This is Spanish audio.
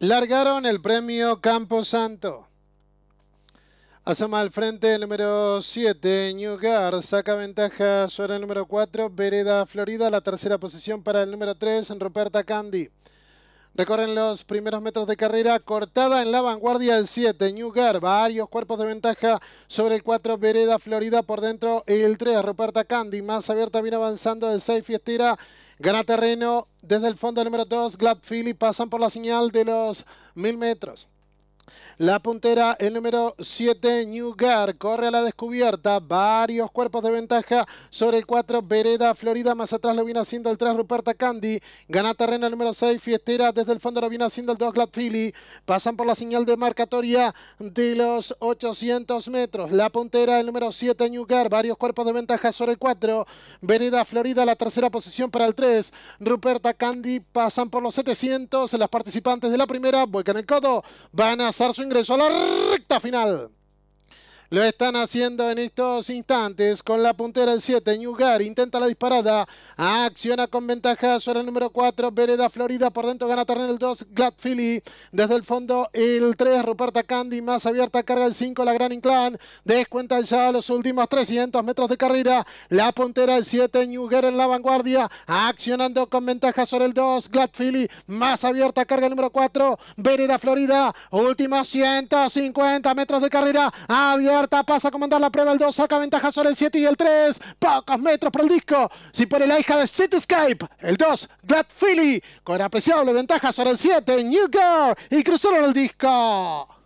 Largaron el premio Camposanto. Asoma al frente el número 7, Newgar. Saca ventaja sobre el número 4, Vereda Florida. La tercera posición para el número 3, Roberta Candy. Recorren los primeros metros de carrera, cortada en la vanguardia el 7, Newgar, varios cuerpos de ventaja sobre el 4, Vereda Florida por dentro, el 3, Ruperta Candy, más abierta, viene avanzando el 6, Fiestera, gana terreno desde el fondo el número 2, Glad y pasan por la señal de los 1000 metros. La puntera, el número 7, Newgar, corre a la descubierta. Varios cuerpos de ventaja sobre el 4, Vereda, Florida. Más atrás lo viene haciendo el 3, Ruperta Candy. Gana terreno el número 6, Fiestera. Desde el fondo lo viene haciendo el 2, Philly Pasan por la señal de marcatoria de los 800 metros. La puntera, el número 7, Newgar. Varios cuerpos de ventaja sobre el 4, Vereda, Florida. La tercera posición para el 3, Ruperta Candy. Pasan por los 700. Las participantes de la primera vuelcan el codo. Van a hacer su ingresó a la recta final. Lo están haciendo en estos instantes con la puntera el 7, Ñugar, intenta la disparada, acciona con ventaja sobre el número 4, Vereda Florida, por dentro gana terreno el 2, Glad Philly, desde el fondo el 3, Ruperta Candy, más abierta, carga el 5, la Gran Inclán, descuenta ya los últimos 300 metros de carrera, la puntera el 7, Ñugar en la vanguardia, accionando con ventaja sobre el 2, Glad Philly, más abierta, carga el número 4, Vereda Florida, últimos 150 metros de carrera, abierta pasa a comandar la prueba el 2, saca ventaja sobre el 7 y el 3. Pocos metros por el disco. Si pone la hija de Cityscape, el 2, Glad Philly, con apreciable ventaja sobre el 7, New Girl, y cruzaron el disco.